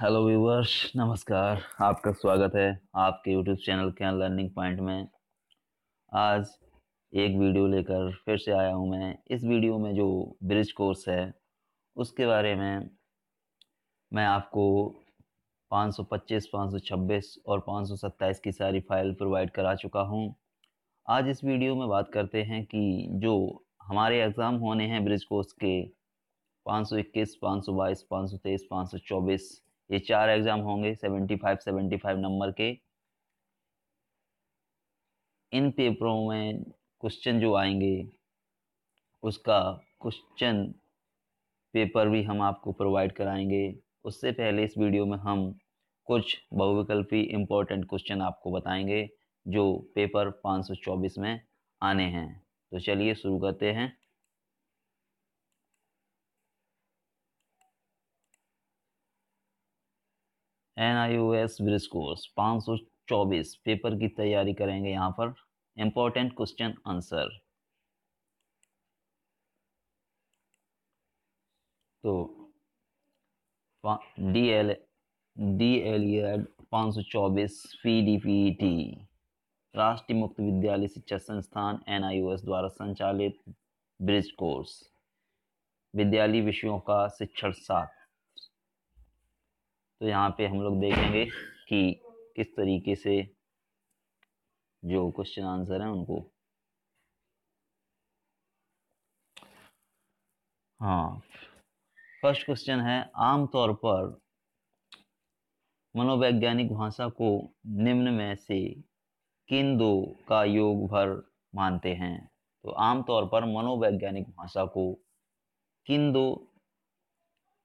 hello viewers नमस्कार आपका स्वागत है आपके यूट्यूब चैनल के लर्निंग पॉइंट में आज एक वीडियो लेकर फिर से आया हूं मैं इस वीडियो में जो ब्रिज कोर्स है उसके बारे में मैं आपको 525, 526 और 527 की सारी फाइल प्रोवाइड करा चुका हूं आज इस वीडियो में बात करते हैं कि जो हमारे एग्ज़ाम होने हैं ब्रिज कोर्स के 521, 522, 523, 524 ये चार एग्जाम होंगे 75 75 नंबर के इन पेपरों में क्वेश्चन जो आएंगे उसका क्वेश्चन पेपर भी हम आपको प्रोवाइड कराएंगे उससे पहले इस वीडियो में हम कुछ बहुविकल्पी इम्पोर्टेंट क्वेश्चन आपको बताएंगे जो पेपर 524 में आने हैं तो चलिए शुरू करते हैं N I O S bridge course पाँच सौ चौबीस पेपर की तैयारी करेंगे यहाँ पर इम्पोर्टेंट क्वेश्चन आंसर तो D L D L Ed पाँच सौ चौबीस पी डी पी टी राष्ट्रीय मुक्त विद्यालय शिक्षा संस्थान एन आई ओ एस द्वारा संचालित ब्रिज कोर्स विद्यालय विषयों का शिक्षण साथ तो यहाँ पे हम लोग देखेंगे कि किस तरीके से जो क्वेश्चन आंसर है उनको हाँ फर्स्ट क्वेश्चन है आमतौर पर मनोवैज्ञानिक भाषा को निम्न में से किन दो का योग भर मानते हैं तो आमतौर पर मनोवैज्ञानिक भाषा को किन दो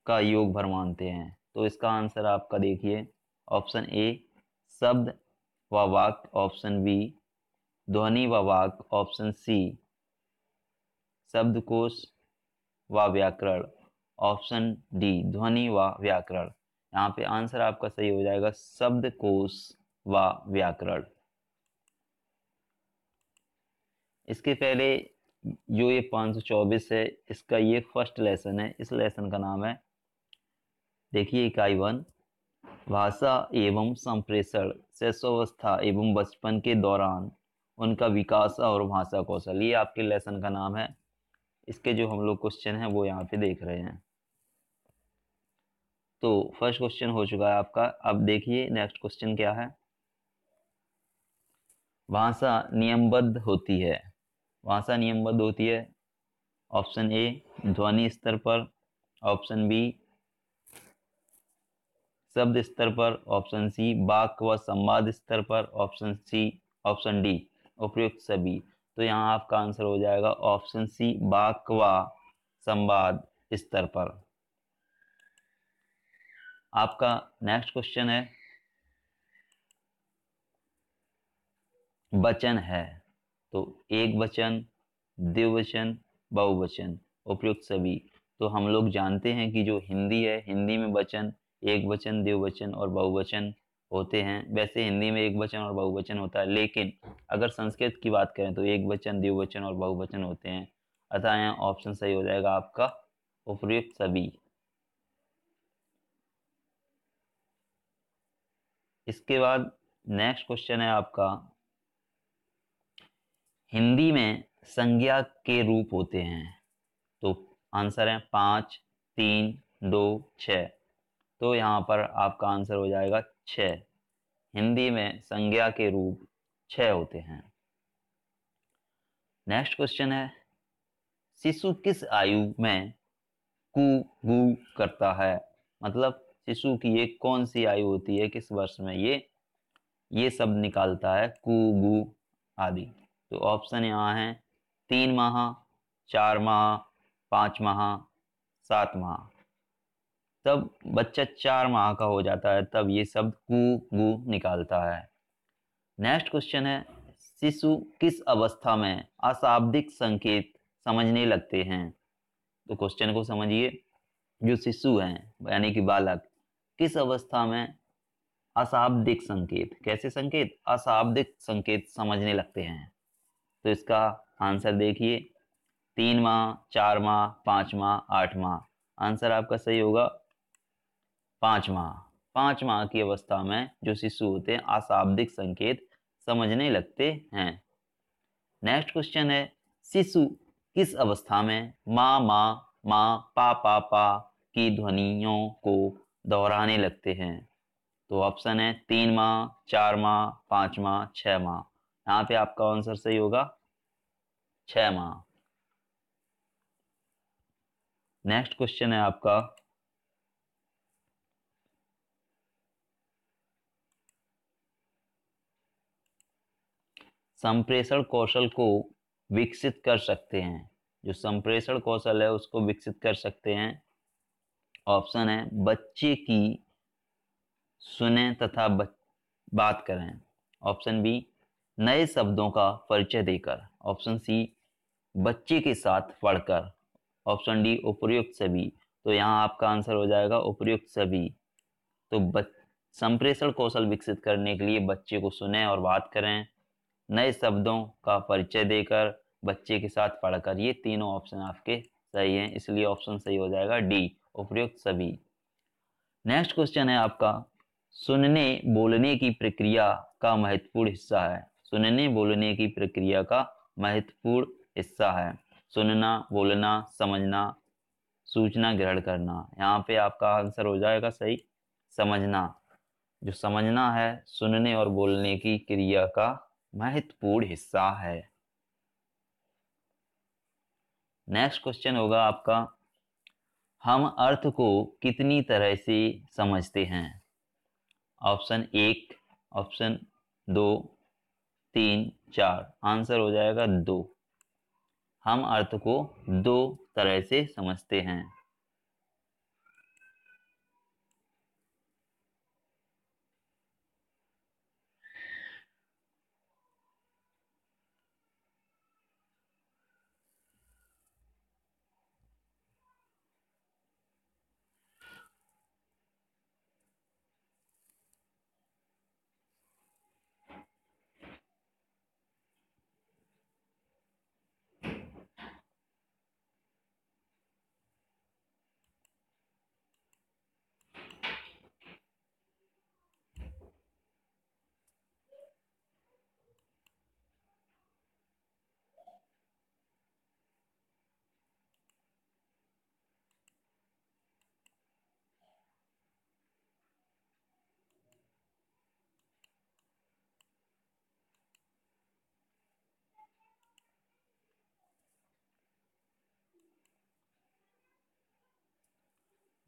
का योग भर मानते हैं तो इसका आंसर आपका देखिए ऑप्शन ए शब्द व वाक्य ऑप्शन बी ध्वनि व वाक्य ऑप्शन सी शब्दकोश व व्याकरण ऑप्शन डी ध्वनि व व्याकरण यहाँ पे आंसर आपका सही हो जाएगा शब्दकोश व व्याकरण इसके पहले जो ये 524 है इसका ये फर्स्ट लेसन है इस लेसन का नाम है देखिए इकाई वन भाषा एवं संप्रेषण शैशवावस्था एवं बचपन के दौरान उनका विकास और भाषा कौशल ये आपके लेसन का नाम है इसके जो हम लोग क्वेश्चन हैं वो यहाँ पे देख रहे हैं तो फर्स्ट क्वेश्चन हो चुका है आपका अब देखिए नेक्स्ट क्वेश्चन क्या है भाषा नियमबद्ध होती है भाषा नियमबद्ध होती है ऑप्शन ए ध्वनि स्तर पर ऑप्शन बी शब्द स्तर पर ऑप्शन सी वाक व संवाद स्तर पर ऑप्शन सी ऑप्शन डी उपयुक्त सभी तो यहाँ आपका आंसर हो जाएगा ऑप्शन सी वाक व संवाद स्तर पर आपका नेक्स्ट क्वेश्चन है वचन है तो एक वचन द्विवचन बहुवचन उपयुक्त सभी तो हम लोग जानते हैं कि जो हिंदी है हिंदी में वचन एक वचन देववचन और बहुवचन होते हैं वैसे हिंदी में एक वचन और बहुवचन होता है लेकिन अगर संस्कृत की बात करें तो एक वचन द्विवचन और बहुवचन होते हैं अतः यहाँ ऑप्शन सही हो जाएगा आपका उपयुक्त सभी इसके बाद नेक्स्ट क्वेश्चन है आपका हिंदी में संज्ञा के रूप होते हैं तो आंसर है पाँच तीन दो छः तो यहाँ पर आपका आंसर हो जाएगा छ हिंदी में संज्ञा के रूप छः होते हैं नेक्स्ट क्वेश्चन है शिशु किस आयु में कु गु करता है मतलब शिशु की ये कौन सी आयु होती है किस वर्ष में ये ये शब्द निकालता है कु गु आदि तो ऑप्शन यहाँ है तीन माह चार माह पाँच माह सात माह तब बच्चा चार माह का हो जाता है तब ये शब्द कु गु निकालता है नेक्स्ट क्वेश्चन है शिशु किस अवस्था में अशाब्दिक संकेत समझने लगते हैं तो क्वेश्चन को समझिए जो शिशु हैं यानी कि बालक किस अवस्था में अशाब्दिक संकेत कैसे संकेत अशाब्दिक संकेत समझने लगते हैं तो इसका आंसर देखिए तीन माह चार माह पाँच माह आठ माह आंसर आपका सही होगा पाँच माह पांच माह की अवस्था में जो शिशु होते हैं अशाब्दिक संकेत समझने लगते हैं नेक्स्ट क्वेश्चन है शिशु किस अवस्था में माँ माँ माँ पा पा पा की ध्वनियों को दोहराने लगते हैं तो ऑप्शन है तीन माह चार माह पांच माह छह माह यहाँ पे आपका आंसर सही होगा छ माह नेक्स्ट क्वेश्चन है आपका संप्रेषण कौशल को विकसित कर सकते हैं जो संप्रेषण कौशल है उसको विकसित कर सकते हैं ऑप्शन है बच्चे की सुने तथा बात करें ऑप्शन बी नए शब्दों का परिचय देकर ऑप्शन सी बच्चे के साथ पढ़कर ऑप्शन डी उपयुक्त सभी तो यहाँ आपका आंसर हो जाएगा उपयुक्त सभी तो संप्रेषण कौशल विकसित करने के लिए बच्चे को सुने और बात करें नए शब्दों का परिचय देकर बच्चे के साथ पढ़कर ये तीनों ऑप्शन आपके सही हैं इसलिए ऑप्शन सही हो जाएगा डी उपयुक्त सभी नेक्स्ट क्वेश्चन है आपका सुनने बोलने की प्रक्रिया का महत्वपूर्ण हिस्सा है सुनने बोलने की प्रक्रिया का महत्वपूर्ण हिस्सा है सुनना बोलना समझना सूचना ग्रहण करना यहाँ पे आपका आंसर हो जाएगा सही समझना जो समझना है सुनने और बोलने की क्रिया का महत्वपूर्ण हिस्सा है नेक्स्ट क्वेश्चन होगा आपका हम अर्थ को कितनी तरह से समझते हैं ऑप्शन एक ऑप्शन दो तीन चार आंसर हो जाएगा दो हम अर्थ को दो तरह से समझते हैं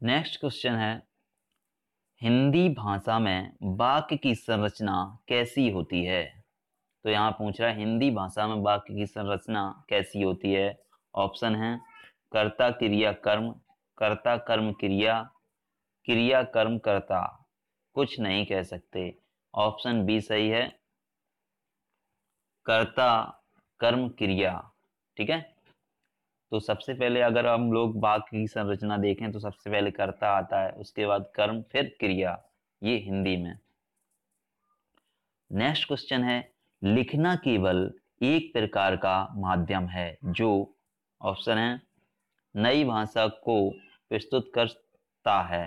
नेक्स्ट क्वेश्चन है हिंदी भाषा में वाक्य की संरचना कैसी होती है तो यहाँ पूछ रहा है हिंदी भाषा में वाक्य की संरचना कैसी होती है ऑप्शन है कर्ता क्रिया कर्म कर्ता कर्म क्रिया क्रिया कर्म कर्ता कुछ नहीं कह सकते ऑप्शन बी सही है कर्ता कर्म क्रिया ठीक है तो सबसे पहले अगर हम लोग वाक्य की संरचना देखें तो सबसे पहले कर्ता आता है उसके बाद कर्म फिर क्रिया ये हिंदी में नेक्स्ट क्वेश्चन है लिखना केवल एक प्रकार का माध्यम है जो ऑप्शन है नई भाषा को प्रस्तुत करता है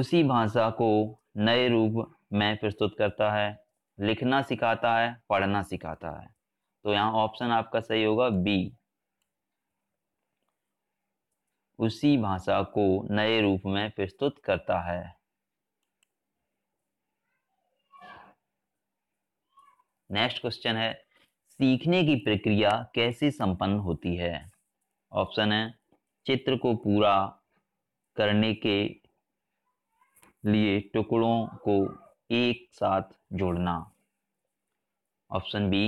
उसी भाषा को नए रूप में प्रस्तुत करता है लिखना सिखाता है पढ़ना सिखाता है तो यहाँ ऑप्शन आपका सही होगा बी उसी भाषा को नए रूप में प्रस्तुत करता है नेक्स्ट क्वेश्चन है सीखने की प्रक्रिया कैसे संपन्न होती है ऑप्शन है चित्र को पूरा करने के लिए टुकड़ों को एक साथ जोड़ना ऑप्शन बी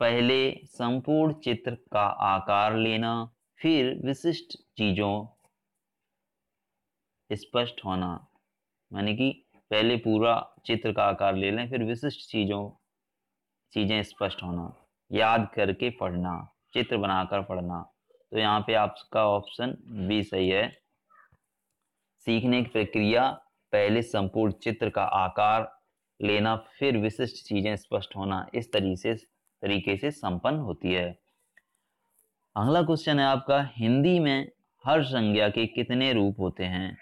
पहले संपूर्ण चित्र का आकार लेना फिर विशिष्ट चीजों स्पष्ट होना यानी कि पहले पूरा चित्र का आकार ले लें फिर विशिष्ट चीजों चीजें स्पष्ट होना याद करके पढ़ना चित्र बनाकर पढ़ना तो यहाँ पे आपका ऑप्शन बी सही है सीखने की प्रक्रिया पहले संपूर्ण चित्र का आकार लेना फिर विशिष्ट चीजें स्पष्ट होना इस तरीके से तरीके से संपन्न होती है अगला क्वेश्चन है आपका हिंदी में हर संज्ञा के कितने रूप होते हैं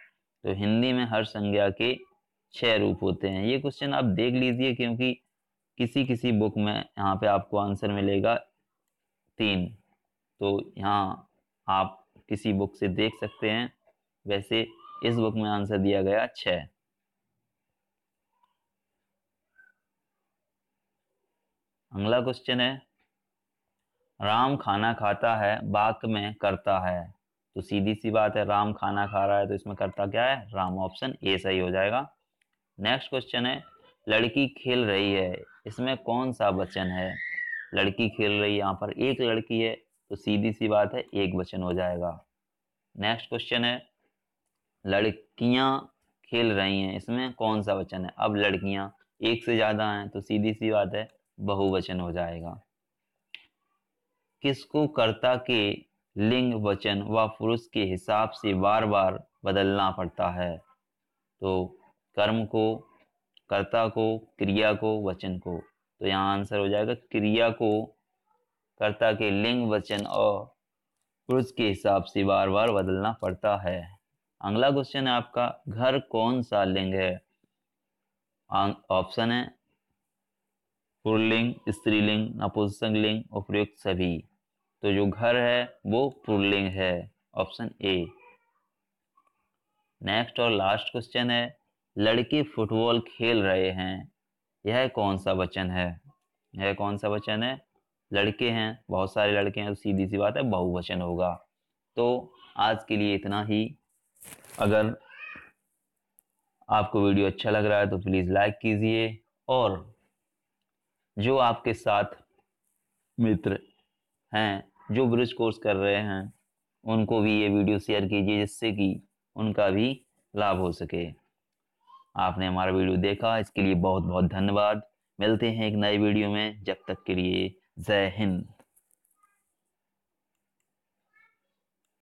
तो हिंदी में हर संज्ञा के छह रूप होते हैं ये क्वेश्चन आप देख लीजिए क्योंकि किसी किसी बुक में यहाँ पे आपको आंसर मिलेगा तीन तो यहाँ आप किसी बुक से देख सकते हैं वैसे इस बुक में आंसर दिया गया छः अगला क्वेश्चन है राम खाना खाता है बाक में करता है तो सीधी सी बात है राम खाना खा रहा है तो इसमें करता क्या है राम ऑप्शन ए सही हो जाएगा नेक्स्ट क्वेश्चन है लड़की खेल रही है इसमें कौन सा वचन है लड़की खेल रही है यहाँ पर एक लड़की है तो सीधी सी बात है एक वचन हो जाएगा नेक्स्ट क्वेश्चन है लड़कियाँ खेल रही हैं इसमें कौन सा वचन है अब लड़कियाँ एक से ज़्यादा हैं तो सीधी सी बात है बहुवचन हो जाएगा किसको कर्ता के लिंग वचन व पुरुष के हिसाब से बार बार बदलना पड़ता है तो कर्म को कर्ता को क्रिया को वचन को तो यहाँ आंसर हो जाएगा क्रिया को कर्ता के लिंग वचन और पुरुष के हिसाब से बार बार बदलना पड़ता है अगला क्वेश्चन है आपका घर कौन सा लिंग है ऑप्शन है पुरलिंग स्त्रीलिंग नपुंसक लिंग उपयुक्त सभी तो जो घर है वो पुरलिंग है ऑप्शन ए नेक्स्ट और लास्ट क्वेश्चन है लड़के फुटबॉल खेल रहे हैं यह कौन सा वचन है यह कौन सा वचन है लड़के हैं बहुत सारे लड़के हैं तो सीधी सी बात है बहुवचन होगा तो आज के लिए इतना ही अगर आपको वीडियो अच्छा लग रहा है तो प्लीज़ लाइक कीजिए और जो आपके साथ मित्र हैं जो ब्रिज कोर्स कर रहे हैं उनको भी ये वीडियो शेयर कीजिए जिससे कि उनका भी लाभ हो सके आपने हमारा वीडियो देखा इसके लिए बहुत बहुत धन्यवाद मिलते हैं एक नए वीडियो में जब तक के लिए जय हिंद